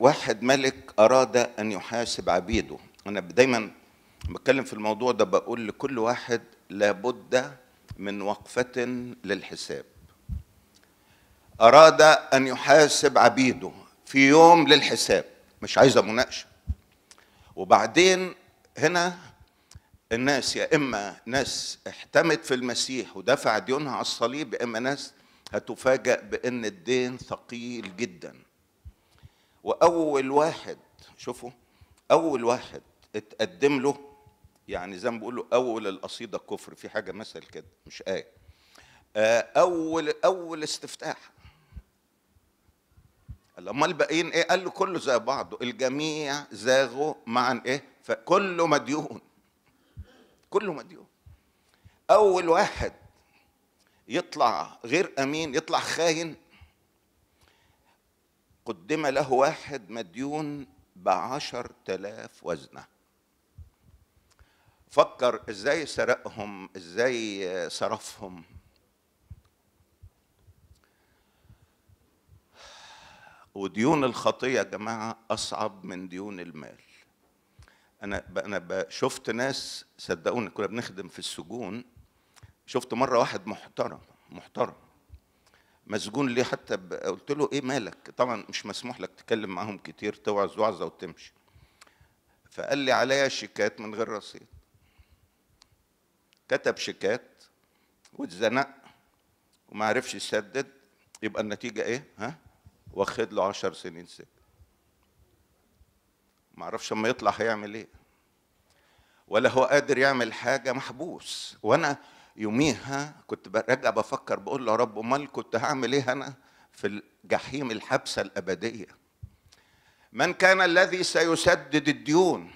واحد ملك أراد أن يحاسب عبيده أنا دايما بتكلم في الموضوع ده بقول لكل واحد لابد من وقفة للحساب أراد أن يحاسب عبيده في يوم للحساب مش عايزة مناقشة وبعدين هنا الناس يا إما ناس احتمت في المسيح ودفع ديونها على الصليب يا إما ناس هتفاجأ بأن الدين ثقيل جدا واول واحد شوفوا اول واحد اتقدم له يعني زي ما بيقولوا اول القصيده الكفر في حاجه مثل كده مش ايه آه، اول اول استفتاح امال الباقيين ايه قال له كله زي بعضه الجميع زاغوا معا ايه فكله مديون كله مديون اول واحد يطلع غير امين يطلع خاين قدم له واحد مديون بعشر تلاف وزنه فكر ازاي سرقهم ازاي صرفهم وديون الخطيه يا جماعه اصعب من ديون المال انا انا شفت ناس صدقوني كنا بنخدم في السجون شفت مره واحد محترم محترم مسجون ليه حتى ب... قلت له ايه مالك طبعا مش مسموح لك تتكلم معاهم كتير توعظ وعظه وتمشي فقال لي عليا شيكات من غير رصيد كتب شيكات واتزنق وما عرفش يسدد يبقى النتيجه ايه ها واخد له 10 سنين سجن ما اعرفش اما يطلع هيعمل ايه ولا هو قادر يعمل حاجه محبوس وانا يوميها كنت برجع بفكر بقول يا رب امال كنت هعمل ايه انا في الجحيم الحبسه الابديه من كان الذي سيسدد الديون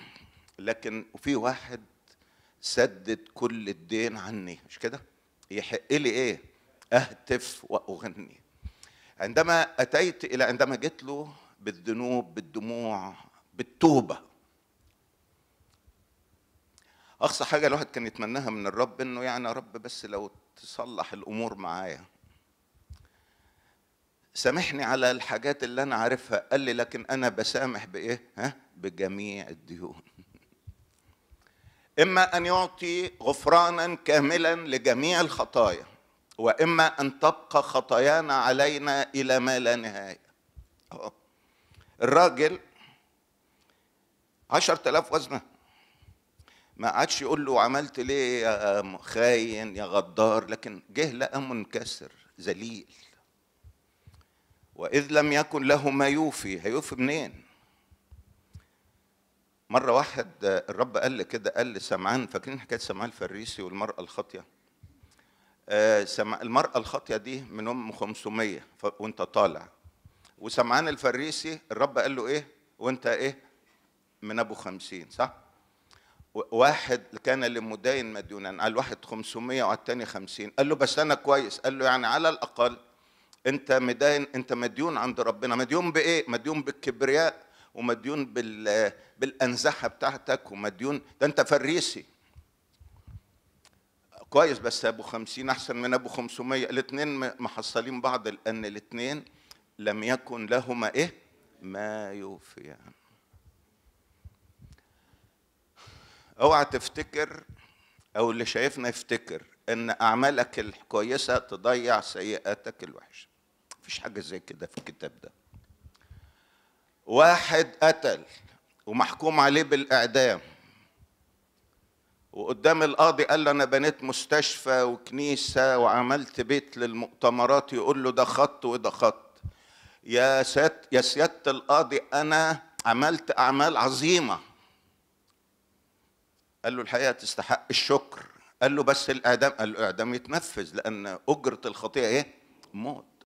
لكن في واحد سدد كل الدين عني مش كده يحق لي ايه اهتف واغني عندما اتيت الى عندما جيت له بالذنوب بالدموع بالتوبه اقصى حاجه الواحد كان يتمناها من الرب انه يعني يا رب بس لو تصلح الامور معايا سامحني على الحاجات اللي انا عارفها قال لي لكن انا بسامح بايه ها بجميع الديون اما ان يعطي غفرانا كاملا لجميع الخطايا واما ان تبقى خطايانا علينا الى ما لا نهايه الراجل عشرة آلاف وزنه ما عادش يقول له عملت ليه يا خاين يا غدار لكن جه لقى منكسر ذليل واذ لم يكن له ما يوفي هيوفي منين مرة واحد الرب قال كده قال لسمعان فاكرين حكاية سمعان الفريسي والمرأة الخاطية آه، المرأة الخاطية دي من أم 500 وأنت طالع وسمعان الفريسي الرب قال له إيه وأنت إيه من أبو 50 صح؟ واحد كان لمدين مديونا قال واحد 500 والتاني 50 قال له بس انا كويس قال له يعني على الاقل انت مدين انت مديون عند ربنا مديون بايه مديون بالكبرياء ومديون بال بالانزحه بتاعتك ومديون ده انت فريسي كويس بس ابو 50 احسن من ابو 500 الاثنين محصلين بعض لان الاثنين لم يكن لهما ايه ما يوفيان اوعى تفتكر او اللي شايفنا يفتكر ان اعمالك الكويسه تضيع سيئاتك الوحشه مفيش حاجه زي كده في الكتاب ده واحد قتل ومحكوم عليه بالاعدام وقدام القاضي قال له انا بنيت مستشفى وكنيسه وعملت بيت للمؤتمرات يقول له ده خط وده خط يا سيادة يا سياده القاضي انا عملت اعمال عظيمه قال له الحقيقه تستحق الشكر قال له بس الاعدام قال له الاعدام يتنفذ لان اجره الخطيئه ايه موت